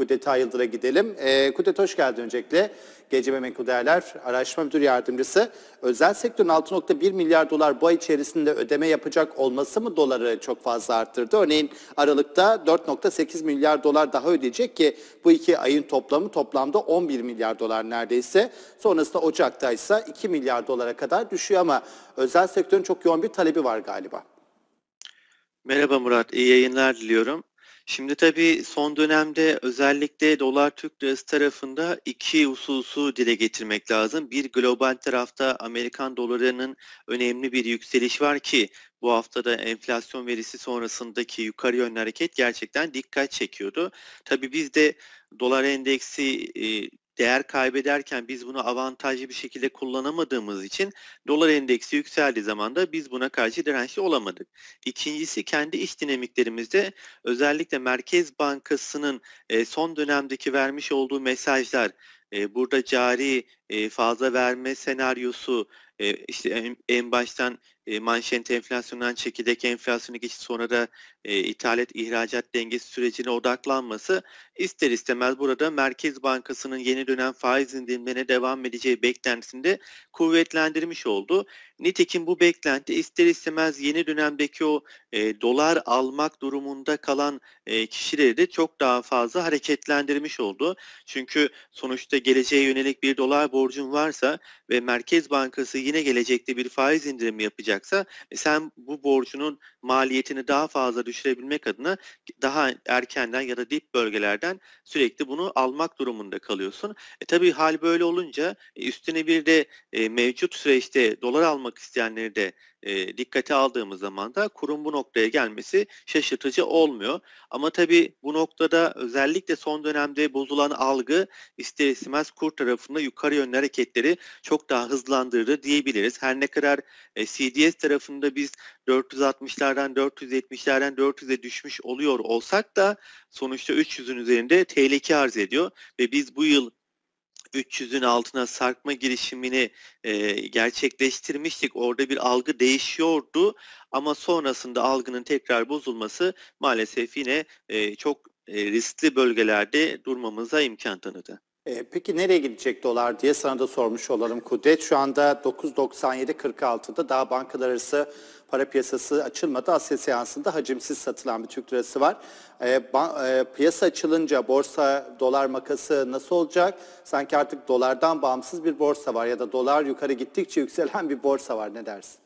Kudeta Yıldır'a gidelim. E, ee, Kudet hoş geldin öncelikle. Gece Menkul Değerler Araştırma Müdür Yardımcısı. Özel sektörün 6.1 milyar dolar bu ay içerisinde ödeme yapacak olması mı doları çok fazla arttırdı? Örneğin Aralık'ta 4.8 milyar dolar daha ödeyecek ki bu iki ayın toplamı toplamda 11 milyar dolar neredeyse. Sonrasında Ocak'ta ise 2 milyar dolara kadar düşüyor ama özel sektörün çok yoğun bir talebi var galiba. Merhaba Murat, iyi yayınlar diliyorum. Şimdi tabii son dönemde özellikle dolar Türk lirası tarafında iki hususu dile getirmek lazım. Bir global tarafta Amerikan dolarının önemli bir yükseliş var ki bu haftada enflasyon verisi sonrasındaki yukarı yönlü hareket gerçekten dikkat çekiyordu. Tabii biz de dolar endeksi e, değer kaybederken biz bunu avantajlı bir şekilde kullanamadığımız için dolar endeksi yükseldiği zaman da biz buna karşı dirençli olamadık. İkincisi kendi iş dinamiklerimizde özellikle Merkez Bankası'nın e, son dönemdeki vermiş olduğu mesajlar, e, burada cari fazla verme senaryosu işte en, baştan e, manşent enflasyondan çekirdek enflasyonu geçip sonra da ithalat ihracat dengesi sürecine odaklanması ister istemez burada Merkez Bankası'nın yeni dönem faiz indirimlerine devam edeceği beklentisinde kuvvetlendirmiş oldu. Nitekim bu beklenti ister istemez yeni dönemdeki o dolar almak durumunda kalan kişileri de çok daha fazla hareketlendirmiş oldu. Çünkü sonuçta geleceğe yönelik bir dolar bu borcun varsa ve Merkez Bankası yine gelecekte bir faiz indirimi yapacaksa e, sen bu borcunun maliyetini daha fazla düşürebilmek adına daha erkenden ya da dip bölgelerden sürekli bunu almak durumunda kalıyorsun. E tabii hal böyle olunca e, üstüne bir de e, mevcut süreçte dolar almak isteyenleri de e, dikkate aldığımız zaman da kurum bu noktaya gelmesi şaşırtıcı olmuyor. Ama tabii bu noktada özellikle son dönemde bozulan algı ister istemez kur tarafında yukarı yönlü hareketleri çok daha hızlandırdı diyebiliriz. Her ne kadar e, CDS tarafında biz 460'lardan 470'lerden 400'e düşmüş oluyor olsak da sonuçta 300'ün üzerinde tehlike arz ediyor ve biz bu yıl 300'ün altına sarkma girişimini e, gerçekleştirmiştik. Orada bir algı değişiyordu ama sonrasında algının tekrar bozulması maalesef yine e, çok e, riskli bölgelerde durmamıza imkan tanıdı. peki nereye gidecek dolar diye sana da sormuş olalım Kudret. Şu anda 9.97.46'da daha bankalar arası para piyasası açılmadı. Asya seansında hacimsiz satılan bir Türk lirası var. E, ba, e, piyasa açılınca borsa dolar makası nasıl olacak? Sanki artık dolardan bağımsız bir borsa var ya da dolar yukarı gittikçe yükselen bir borsa var ne dersin?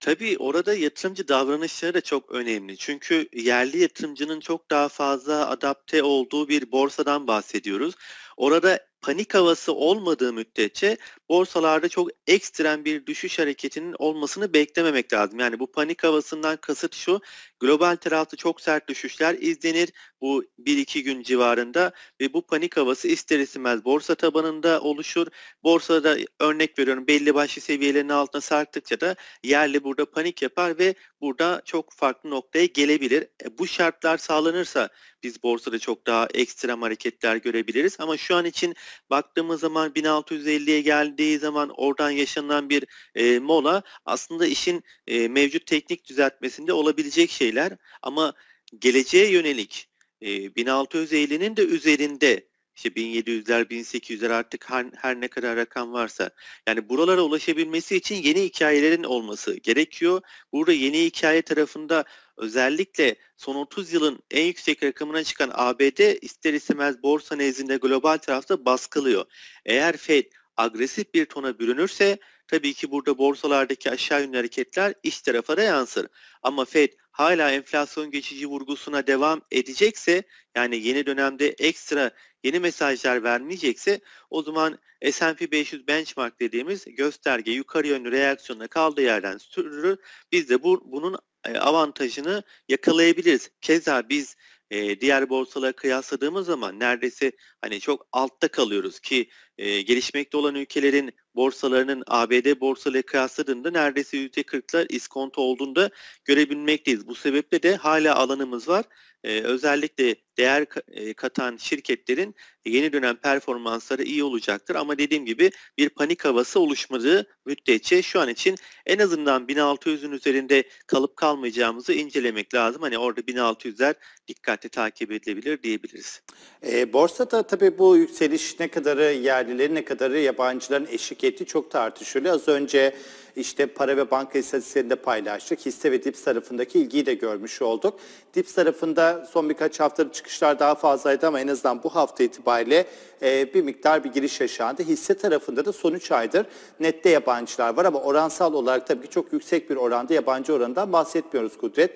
Tabii orada yatırımcı davranışları da çok önemli. Çünkü yerli yatırımcının çok daha fazla adapte olduğu bir borsadan bahsediyoruz. Orada panik havası olmadığı müddetçe borsalarda çok ekstrem bir düşüş hareketinin olmasını beklememek lazım. Yani bu panik havasından kasıt şu Global tarafta çok sert düşüşler izlenir bu 1-2 gün civarında ve bu panik havası ister istemez borsa tabanında oluşur. Borsada örnek veriyorum belli başlı seviyelerin altına sarktıkça da yerli burada panik yapar ve burada çok farklı noktaya gelebilir. E, bu şartlar sağlanırsa biz borsada çok daha ekstrem hareketler görebiliriz. Ama şu an için baktığımız zaman 1650'ye geldiği zaman oradan yaşanan bir e, mola aslında işin e, mevcut teknik düzeltmesinde olabilecek şey şeyler ama geleceğe yönelik e, 1650'nin de üzerinde işte 1700'ler 1800'ler artık her, her ne kadar rakam varsa yani buralara ulaşabilmesi için yeni hikayelerin olması gerekiyor. Burada yeni hikaye tarafında özellikle son 30 yılın en yüksek rakamına çıkan ABD ister istemez borsa nezdinde global tarafta baskılıyor. Eğer Fed agresif bir tona bürünürse tabii ki burada borsalardaki aşağı yönlü hareketler iş tarafa da yansır. Ama Fed hala enflasyon geçici vurgusuna devam edecekse yani yeni dönemde ekstra yeni mesajlar vermeyecekse o zaman S&P 500 benchmark dediğimiz gösterge yukarı yönlü reaksiyonuna kaldığı yerden sürür. Biz de bu, bunun e, avantajını yakalayabiliriz. Keza biz e, diğer borsalara kıyasladığımız zaman neredeyse hani çok altta kalıyoruz ki e, gelişmekte olan ülkelerin borsalarının ABD borsaları kıyasladığında neredeyse %40'lar iskonto olduğunda görebilmekteyiz. Bu sebeple de hala alanımız var. E, özellikle değer e, katan şirketlerin yeni dönem performansları iyi olacaktır. Ama dediğim gibi bir panik havası oluşmadığı müddetçe şu an için en azından 1600'ün üzerinde kalıp kalmayacağımızı incelemek lazım. Hani orada 1600'ler dikkatli takip edilebilir diyebiliriz. E, borsada tabii bu yükseliş ne kadarı yer yerlilerin ne kadarı yabancıların eşlik ettiği çok tartışılıyor. Az önce işte para ve banka istatistiklerinde paylaştık. Hisse ve dip tarafındaki ilgiyi de görmüş olduk. Dip tarafında son birkaç haftada çıkışlar daha fazlaydı ama en azından bu hafta itibariyle e, bir miktar bir giriş yaşandı. Hisse tarafında da son 3 aydır nette yabancılar var ama oransal olarak tabii ki çok yüksek bir oranda yabancı oranından bahsetmiyoruz Kudret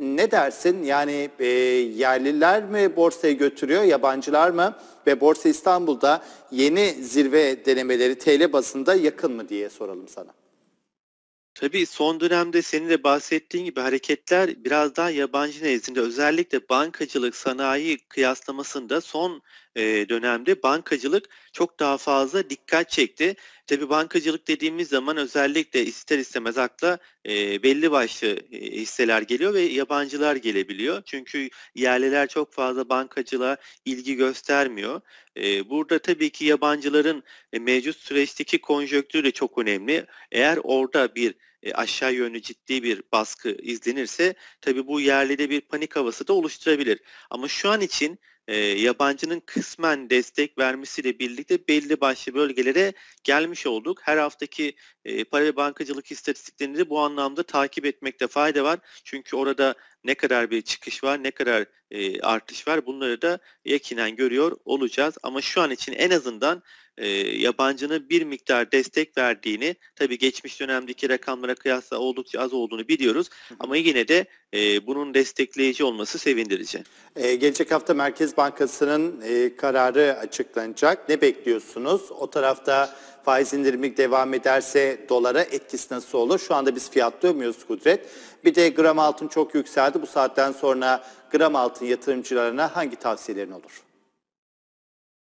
ne dersin? Yani e, yerliler mi borsaya götürüyor, yabancılar mı? Ve Borsa İstanbul'da yeni zirve denemeleri TL basında yakın mı diye soralım sana. Tabii son dönemde senin de bahsettiğin gibi hareketler biraz daha yabancı nezdinde özellikle bankacılık sanayi kıyaslamasında son e, dönemde bankacılık çok daha fazla dikkat çekti. Tabi bankacılık dediğimiz zaman özellikle ister istemez akla e, belli başlı e, hisseler geliyor ve yabancılar gelebiliyor. Çünkü yerliler çok fazla bankacılığa ilgi göstermiyor. E, burada tabii ki yabancıların mevcut süreçteki konjöktürü de çok önemli. Eğer orada bir aşağı yönlü ciddi bir baskı izlenirse tabii bu yerlide bir panik havası da oluşturabilir. Ama şu an için e, yabancının kısmen destek vermesiyle birlikte belli başlı bölgelere gelmiş olduk. Her haftaki e, para ve bankacılık istatistiklerini de bu anlamda takip etmekte fayda var. Çünkü orada ne kadar bir çıkış var, ne kadar e, artış var bunları da yakinen görüyor olacağız. Ama şu an için en azından e, yabancının bir miktar destek verdiğini, tabii geçmiş dönemdeki rakamlara kıyasla oldukça az olduğunu biliyoruz. Ama yine de e, bunun destekleyici olması sevindirici. Ee, gelecek hafta Merkez Bankası'nın e, kararı açıklanacak. Ne bekliyorsunuz? O tarafta faiz indirimi devam ederse dolara etkisi nasıl olur? Şu anda biz fiyatlıyormuyoruz Kudret. Bir de gram altın çok yükseldi. Bu saatten sonra gram altın yatırımcılarına hangi tavsiyelerin olur?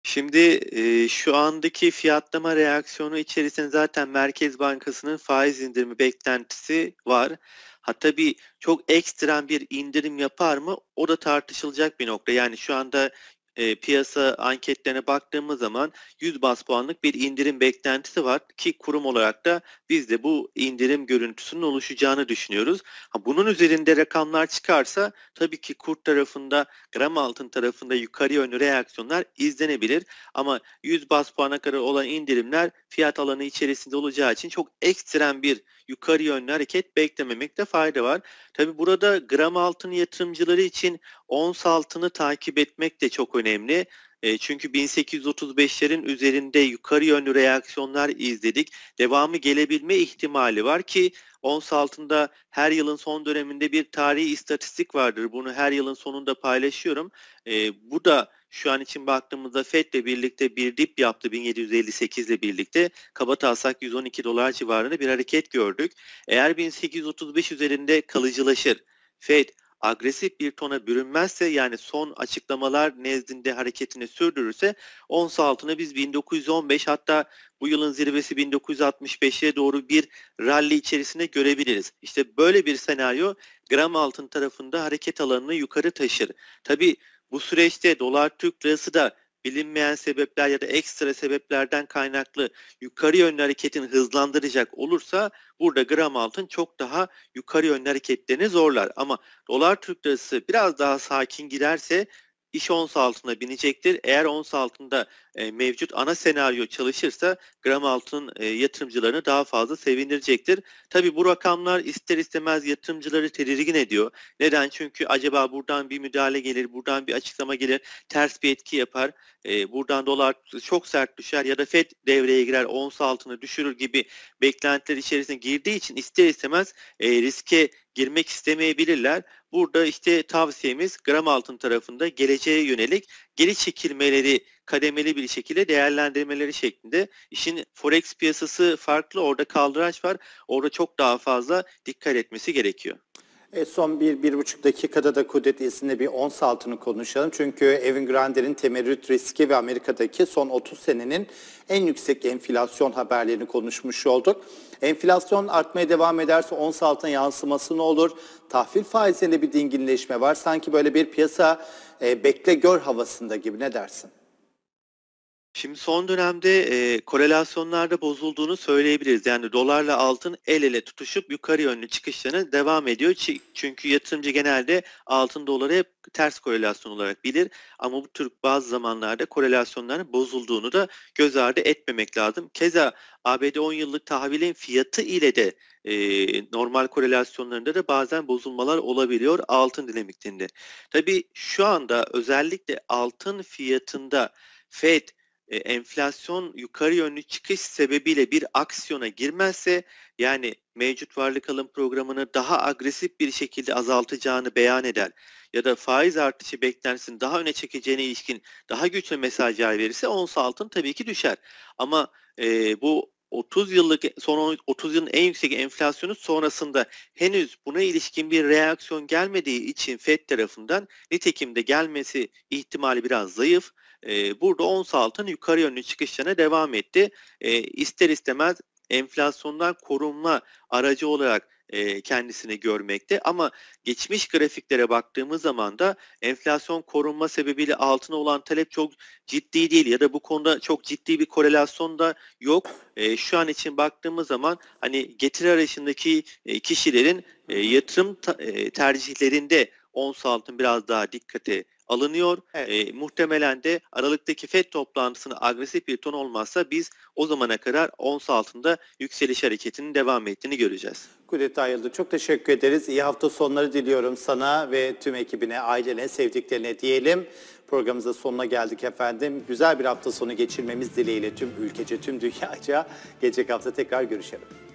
Şimdi e, şu andaki fiyatlama reaksiyonu içerisinde zaten Merkez Bankası'nın faiz indirimi beklentisi var. Hatta bir çok ekstrem bir indirim yapar mı? O da tartışılacak bir nokta. Yani şu anda e, piyasa anketlerine baktığımız zaman 100 bas puanlık bir indirim beklentisi var ki kurum olarak da biz de bu indirim görüntüsünün oluşacağını düşünüyoruz. Ha, bunun üzerinde rakamlar çıkarsa tabii ki kurt tarafında gram altın tarafında yukarı yönlü reaksiyonlar izlenebilir ama 100 bas puana kadar olan indirimler fiyat alanı içerisinde olacağı için çok ekstrem bir yukarı yönlü hareket beklememekte fayda var. Tabi burada gram altın yatırımcıları için ons altını takip etmek de çok önemli. E, çünkü 1835'lerin üzerinde yukarı yönlü reaksiyonlar izledik. Devamı gelebilme ihtimali var ki ons altında her yılın son döneminde bir tarihi istatistik vardır. Bunu her yılın sonunda paylaşıyorum. E, bu da şu an için baktığımızda FED ile birlikte bir dip yaptı 1758 ile birlikte. Kaba tasak 112 dolar civarında bir hareket gördük. Eğer 1835 üzerinde kalıcılaşır FED agresif bir tona bürünmezse yani son açıklamalar nezdinde hareketini sürdürürse ons altına biz 1915 hatta bu yılın zirvesi 1965'e doğru bir rally içerisinde görebiliriz. İşte böyle bir senaryo gram altın tarafında hareket alanını yukarı taşır. Tabi bu süreçte dolar Türk lirası da bilinmeyen sebepler ya da ekstra sebeplerden kaynaklı yukarı yönlü hareketin hızlandıracak olursa burada gram altın çok daha yukarı yönlü hareketlerini zorlar. Ama dolar Türk lirası biraz daha sakin giderse iş ons altında binecektir. Eğer ons altında e, mevcut ana senaryo çalışırsa gram altın e, yatırımcılarını daha fazla sevindirecektir. Tabi bu rakamlar ister istemez yatırımcıları tedirgin ediyor. Neden? Çünkü acaba buradan bir müdahale gelir, buradan bir açıklama gelir, ters bir etki yapar. E, buradan dolar çok sert düşer ya da FED devreye girer, ons altını düşürür gibi beklentiler içerisine girdiği için ister istemez e, riske girmek istemeyebilirler. Burada işte tavsiyemiz gram altın tarafında geleceğe yönelik geri çekilmeleri kademeli bir şekilde değerlendirmeleri şeklinde. İşin forex piyasası farklı orada kaldıraç var. Orada çok daha fazla dikkat etmesi gerekiyor. E son bir, bir buçuk dakikada da Kudret İlsin'le bir on altını konuşalım. Çünkü Evin Grander'in temerrüt riski ve Amerika'daki son 30 senenin en yüksek enflasyon haberlerini konuşmuş olduk. Enflasyon artmaya devam ederse ons altına yansıması ne olur? Tahvil faizinde bir dinginleşme var. Sanki böyle bir piyasa e, bekle gör havasında gibi ne dersin? Şimdi son dönemde e, korelasyonlarda bozulduğunu söyleyebiliriz. Yani dolarla altın el ele tutuşup yukarı yönlü çıkışlarına devam ediyor. Ç- çünkü yatırımcı genelde altın doları hep ters korelasyon olarak bilir. Ama bu tür bazı zamanlarda korelasyonların bozulduğunu da göz ardı etmemek lazım. Keza ABD 10 yıllık tahvilin fiyatı ile de e, normal korelasyonlarında da bazen bozulmalar olabiliyor altın dinamiklerinde. Tabii şu anda özellikle altın fiyatında FED e, enflasyon yukarı yönlü çıkış sebebiyle bir aksiyona girmezse yani mevcut varlık alım programını daha agresif bir şekilde azaltacağını beyan eder ya da faiz artışı beklersin daha öne çekeceğine ilişkin daha güçlü mesajlar verirse ons altın tabii ki düşer. Ama e, bu 30 yıllık son 30 yılın en yüksek enflasyonu sonrasında henüz buna ilişkin bir reaksiyon gelmediği için Fed tarafından nitekim de gelmesi ihtimali biraz zayıf burada ons altın yukarı yönlü çıkışlarına devam etti. İster istemez enflasyondan korunma aracı olarak kendisini görmekte ama geçmiş grafiklere baktığımız zaman da enflasyon korunma sebebiyle altına olan talep çok ciddi değil ya da bu konuda çok ciddi bir korelasyon da yok. şu an için baktığımız zaman hani getiri arayışındaki kişilerin yatırım tercihlerinde ons altın biraz daha dikkate alınıyor. Evet. E, muhtemelen de Aralık'taki FED toplantısını agresif bir ton olmazsa biz o zamana kadar ons altında yükseliş hareketinin devam ettiğini göreceğiz. Kudret Ayıldı çok teşekkür ederiz. İyi hafta sonları diliyorum sana ve tüm ekibine, ailene, sevdiklerine diyelim. Programımızın sonuna geldik efendim. Güzel bir hafta sonu geçirmemiz dileğiyle tüm ülkece, tüm dünyaca. Gelecek hafta tekrar görüşelim.